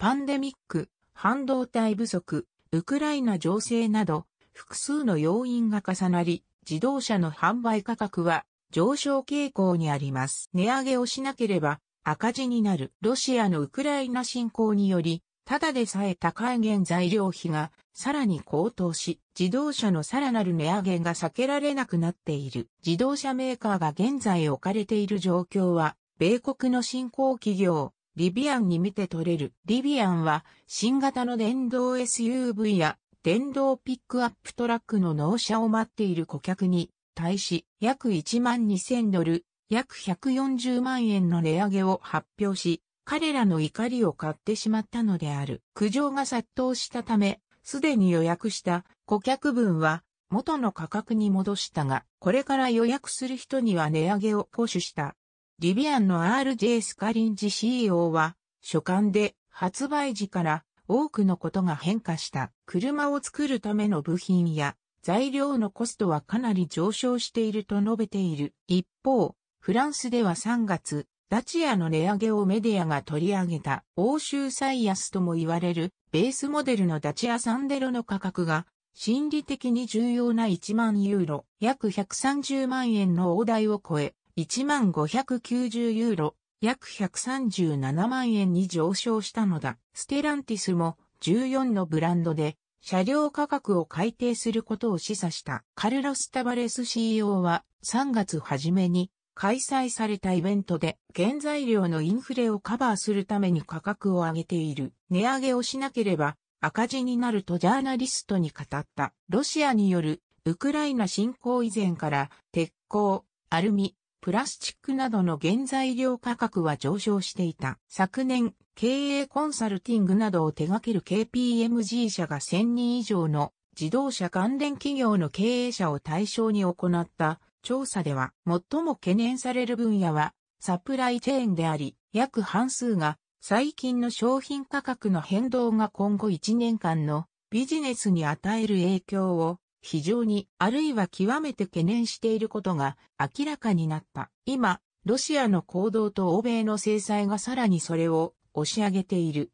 パンデミック、半導体不足、ウクライナ情勢など、複数の要因が重なり、自動車の販売価格は上昇傾向にあります。値上げをしなければ赤字になる。ロシアのウクライナ侵攻により、ただでさえ高い原材料費がさらに高騰し、自動車のさらなる値上げが避けられなくなっている。自動車メーカーが現在置かれている状況は、米国の新興企業、リビアンに見て取れる。リビアンは新型の電動 SUV や電動ピックアップトラックの納車を待っている顧客に対し約1万2000ドル、約140万円の値上げを発表し、彼らの怒りを買ってしまったのである。苦情が殺到したため、すでに予約した顧客分は元の価格に戻したが、これから予約する人には値上げを保守した。リビアンの RJ スカリンジ CEO は、初刊で発売時から多くのことが変化した。車を作るための部品や材料のコストはかなり上昇していると述べている。一方、フランスでは3月、ダチアの値上げをメディアが取り上げた欧州最安とも言われるベースモデルのダチアサンデロの価格が心理的に重要な1万ユーロ約130万円の大台を超え15,590ユーロ、約137万円に上昇したのだ。ステランティスも14のブランドで車両価格を改定することを示唆した。カルロス・タバレス CEO は3月初めに開催されたイベントで原材料のインフレをカバーするために価格を上げている。値上げをしなければ赤字になるとジャーナリストに語った。ロシアによるウクライナ侵攻以前から鉄鋼、アルミ、プラスチックなどの原材料価格は上昇していた。昨年、経営コンサルティングなどを手掛ける KPMG 社が1000人以上の自動車関連企業の経営者を対象に行った調査では最も懸念される分野はサプライチェーンであり、約半数が最近の商品価格の変動が今後1年間のビジネスに与える影響を非常に、あるいは極めて懸念していることが明らかになった。今、ロシアの行動と欧米の制裁がさらにそれを押し上げている。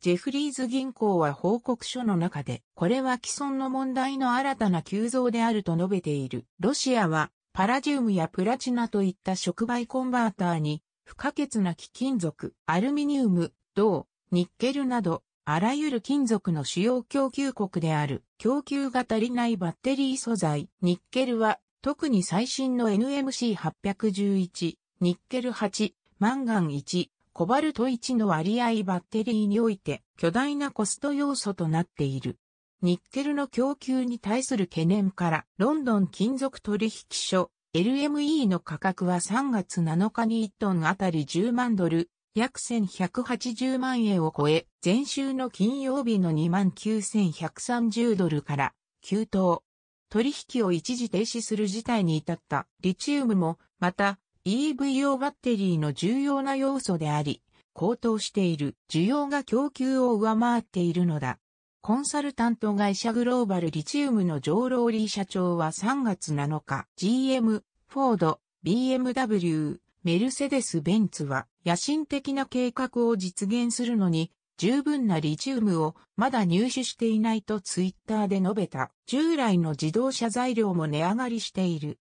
ジェフリーズ銀行は報告書の中で、これは既存の問題の新たな急増であると述べている。ロシアは、パラジウムやプラチナといった触媒コンバーターに、不可欠な貴金属、アルミニウム、銅、ニッケルなど、あらゆる金属の主要供給国である、供給が足りないバッテリー素材、ニッケルは、特に最新の NMC811、ニッケル8、マンガン1、コバルト1の割合バッテリーにおいて巨大なコスト要素となっている。ニッケルの供給に対する懸念から、ロンドン金属取引所 LME の価格は3月7日に1トンあたり10万ドル、約1180万円を超え、前週の金曜日の29,130ドルから急騰。取引を一時停止する事態に至ったリチウムも、また EV 用バッテリーの重要な要素であり、高騰している需要が供給を上回っているのだ。コンサルタント会社グローバルリチウムのジョー・ローリー社長は3月7日、GM、フォード、BMW、メルセデス・ベンツは野心的な計画を実現するのに、十分なリチウムをまだ入手していないとツイッターで述べた。従来の自動車材料も値上がりしている。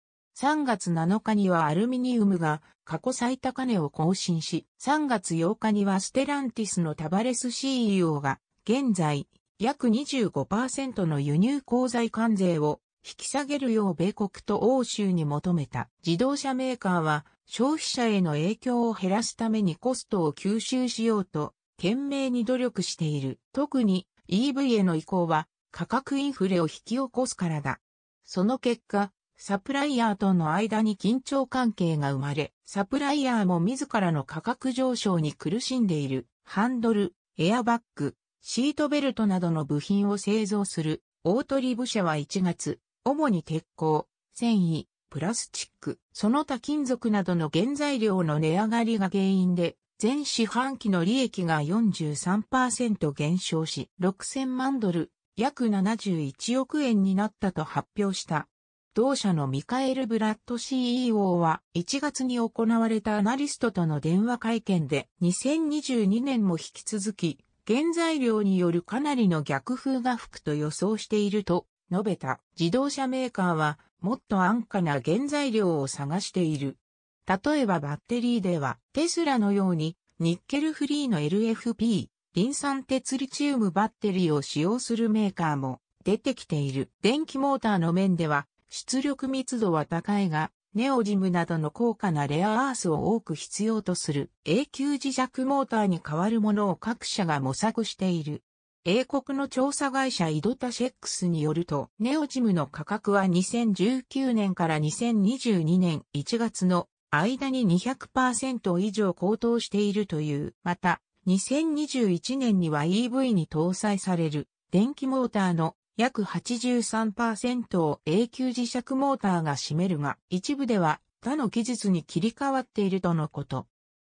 3月7日にはアルミニウムが過去最高値を更新し、3月8日にはステランティスのタバレス CEO が現在約25%の輸入鉱材関税を引き下げるよう米国と欧州に求めた。自動車メーカーは消費者への影響を減らすためにコストを吸収しようと、懸命に努力している。特に EV への移行は価格インフレを引き起こすからだ。その結果、サプライヤーとの間に緊張関係が生まれ、サプライヤーも自らの価格上昇に苦しんでいる。ハンドル、エアバッグ、シートベルトなどの部品を製造する、オートリブ社は1月、主に鉄鋼、繊維、プラスチック、その他金属などの原材料の値上がりが原因で、全四半期の利益が43%減少し、6000万ドル、約71億円になったと発表した。同社のミカエル・ブラッド CEO は1月に行われたアナリストとの電話会見で2022年も引き続き原材料によるかなりの逆風が吹くと予想していると述べた自動車メーカーはもっと安価な原材料を探している。例えばバッテリーでは、テスラのように、ニッケルフリーの LFP、リン酸鉄リチウムバッテリーを使用するメーカーも出てきている。電気モーターの面では、出力密度は高いが、ネオジムなどの高価なレアアースを多く必要とする永久磁石モーターに代わるものを各社が模索している。英国の調査会社イドタシェックスによると、ネオジムの価格は2019年から2022年1月の間に200%以上高騰しているという。また、2021年には EV に搭載される電気モーターの約83%を永久磁石モーターが占めるが、一部では他の技術に切り替わっているとのこと。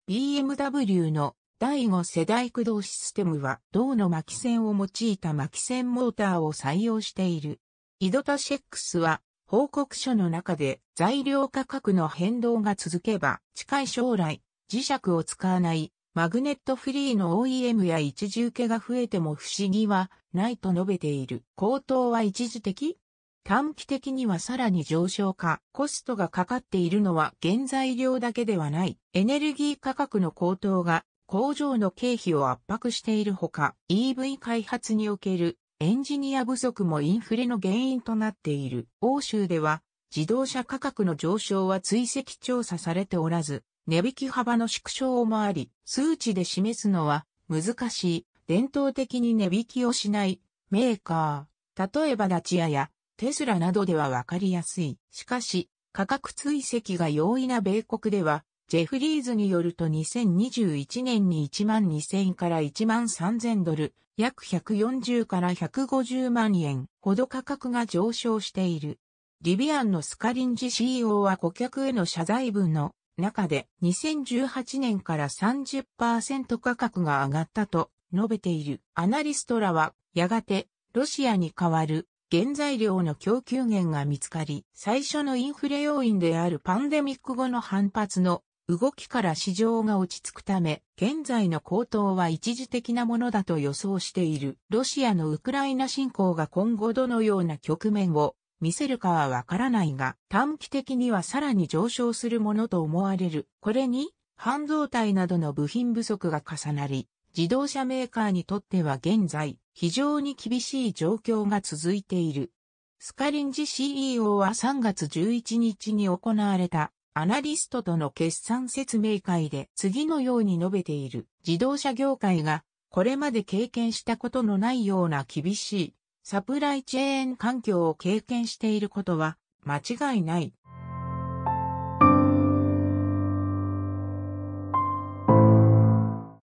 BMW の第5世代駆動システムは銅の巻線を用いた巻線モーターを採用している。イドタシェックスは報告書の中で材料価格の変動が続けば近い将来磁石を使わないマグネットフリーの OEM や一重受けが増えても不思議はないと述べている。高騰は一時的短期的にはさらに上昇か、コストがかかっているのは原材料だけではない。エネルギー価格の高騰が工場の経費を圧迫しているほか、EV 開発におけるエンジニア不足もインフレの原因となっている。欧州では、自動車価格の上昇は追跡調査されておらず、値引き幅の縮小もあり、数値で示すのは難しい。伝統的に値引きをしないメーカー。例えばダチアやテスラなどではわかりやすい。しかし、価格追跡が容易な米国では、ジェフリーズによると2021年に1万2000から1万3000ドル、約140から150万円ほど価格が上昇している。リビアンのスカリンジ CEO は顧客への謝罪文の中で2018年から30%価格が上がったと述べている。アナリストらはやがてロシアに代わる原材料の供給源が見つかり、最初のインフレ要因であるパンデミック後の反発の動きから市場が落ち着くため、現在の高騰は一時的なものだと予想している。ロシアのウクライナ侵攻が今後どのような局面を見せるかはわからないが、短期的にはさらに上昇するものと思われる。これに、半導体などの部品不足が重なり、自動車メーカーにとっては現在、非常に厳しい状況が続いている。スカリンジ CEO は3月11日に行われたアナリストとの決算説明会で次のように述べている自動車業界がこれまで経験したことのないような厳しいサプライチェーン環境を経験していることは間違いない。